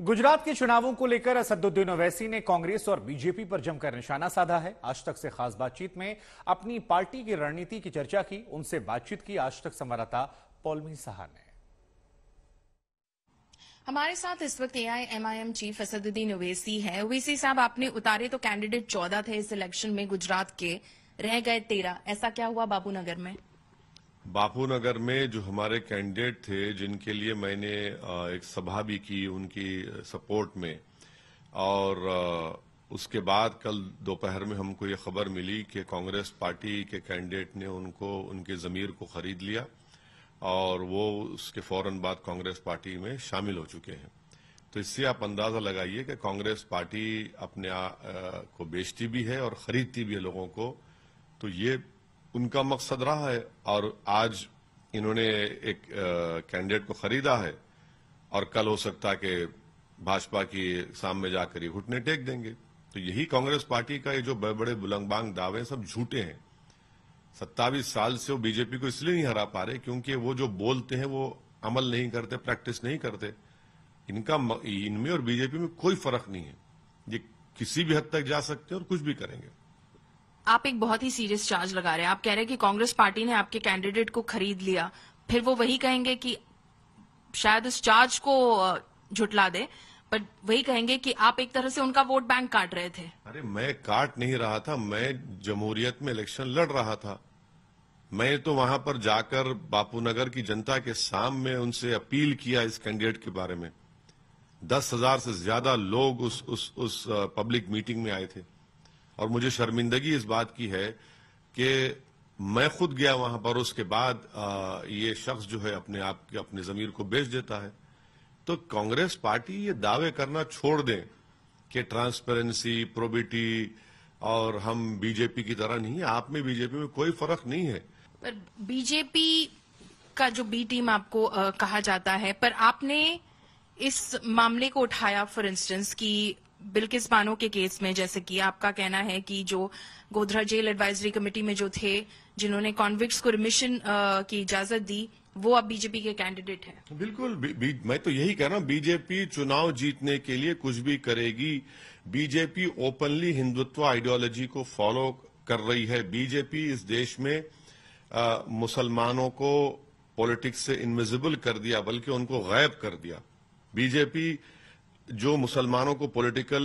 गुजरात के चुनावों को लेकर असदुद्दीन ओवैसी ने कांग्रेस और बीजेपी पर जमकर निशाना साधा है आज तक से खास बातचीत में अपनी पार्टी की रणनीति की चर्चा की उनसे बातचीत की आज तक संवाददाता पौलमी सहा ने हमारे साथ इस वक्त एआईएमआईएम चीफ असदुद्दीन ओवैसी है ओवैसी साहब आपने उतारे तो कैंडिडेट चौदह थे इस इलेक्शन में गुजरात के रह गए तेरह ऐसा क्या हुआ बाबूनगर में बापूनगर में जो हमारे कैंडिडेट थे जिनके लिए मैंने एक सभा भी की उनकी सपोर्ट में और उसके बाद कल दोपहर में हमको ये खबर मिली कि कांग्रेस पार्टी के कैंडिडेट ने उनको उनके ज़मीर को खरीद लिया और वो उसके फौरन बाद कांग्रेस पार्टी में शामिल हो चुके हैं तो इससे आप अंदाजा लगाइए कि कांग्रेस पार्टी अपने आ, आ, को बेचती भी है और खरीदती भी है लोगों को तो ये उनका मकसद रहा है और आज इन्होंने एक कैंडिडेट को खरीदा है और कल हो सकता है कि भाजपा की सामने जाकर ये घुटने टेक देंगे तो यही कांग्रेस पार्टी का ये जो बड़े बड़े बुलंगबांग दावे सब झूठे हैं सत्तावीस साल से वो बीजेपी को इसलिए नहीं हरा पा रहे क्योंकि वो जो बोलते हैं वो अमल नहीं करते प्रैक्टिस नहीं करते इनका इनमें और बीजेपी में कोई फर्क नहीं है ये किसी भी हद तक जा सकते हैं और कुछ भी करेंगे आप एक बहुत ही सीरियस चार्ज लगा रहे हैं आप कह रहे हैं कि कांग्रेस पार्टी ने आपके कैंडिडेट को खरीद लिया फिर वो वही कहेंगे कि शायद उस चार्ज को झुटला दे बट वही कहेंगे कि आप एक तरह से उनका वोट बैंक काट रहे थे अरे मैं काट नहीं रहा था मैं जमहूरियत में इलेक्शन लड़ रहा था मैं तो वहां पर जाकर बापूनगर की जनता के सामने उनसे अपील किया इस कैंडिडेट के बारे में दस हजार से ज्यादा लोग उस उस उस पब्लिक मीटिंग में आए थे और मुझे शर्मिंदगी इस बात की है कि मैं खुद गया वहां पर उसके बाद ये शख्स जो है अपने आप के अपने जमीर को बेच देता है तो कांग्रेस पार्टी ये दावे करना छोड़ दें कि ट्रांसपेरेंसी प्रोबिटी और हम बीजेपी की तरह नहीं आप में बीजेपी में कोई फर्क नहीं है पर बीजेपी का जो बी टीम आपको आ, कहा जाता है पर आपने इस मामले को उठाया फॉर इंस्टेंस कि बिल्किस बानो के केस में जैसे कि आपका कहना है कि जो गोधरा जेल एडवाइजरी कमेटी में जो थे जिन्होंने कॉन्विक्ट्स को रिमिशन की इजाजत दी वो अब बीजेपी के कैंडिडेट हैं बिल्कुल बी, बी, मैं तो यही कह रहा हूं बीजेपी चुनाव जीतने के लिए कुछ भी करेगी बीजेपी ओपनली हिंदुत्व आइडियोलॉजी को फॉलो कर रही है बीजेपी इस देश में मुसलमानों को पॉलिटिक्स से इनविजिबल कर दिया बल्कि उनको गायब कर दिया बीजेपी जो मुसलमानों को पॉलिटिकल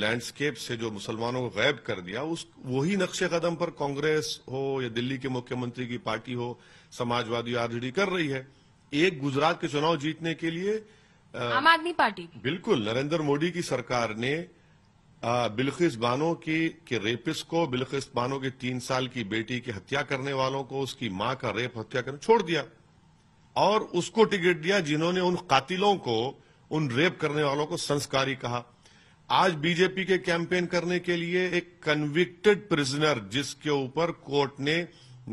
लैंडस्केप uh, से जो मुसलमानों को गैब कर दिया उस वही नक्शे कदम पर कांग्रेस हो या दिल्ली के मुख्यमंत्री की पार्टी हो समाजवादी आरजेडी कर रही है एक गुजरात के चुनाव जीतने के लिए uh, आम आदमी पार्टी बिल्कुल नरेंद्र मोदी की सरकार ने uh, बिलखिस बानो की के रेपिस को बिलखिस बानो के तीन साल की बेटी की हत्या करने वालों को उसकी मां का रेप हत्या करने छोड़ दिया और उसको टिकट दिया जिन्होंने उन कातिलों को उन रेप करने वालों को संस्कारी कहा आज बीजेपी के कैंपेन करने के लिए एक कन्विक्टेड प्रिजनर जिसके ऊपर कोर्ट ने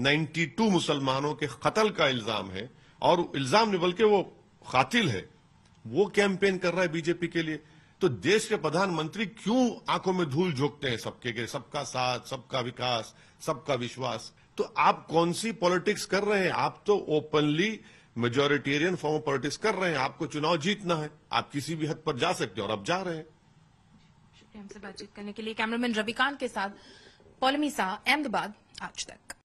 92 मुसलमानों के कत्ल का इल्जाम है और इल्जाम नहीं बल्कि वो कतिल है वो कैंपेन कर रहा है बीजेपी के लिए तो देश के प्रधानमंत्री क्यों आंखों में धूल झोंकते हैं सबके के सबका साथ सबका विकास सबका विश्वास तो आप कौन सी पॉलिटिक्स कर रहे हैं आप तो openly majoritarian form of politics कर रहे हैं आपको चुनाव जीतना है आप किसी भी हद पर जा सकते हो और आप जा रहे हैं हमसे बातचीत करने के लिए कैमरामैन रविकांत के साथ पॉलमी साह अहमदाबाद आज तक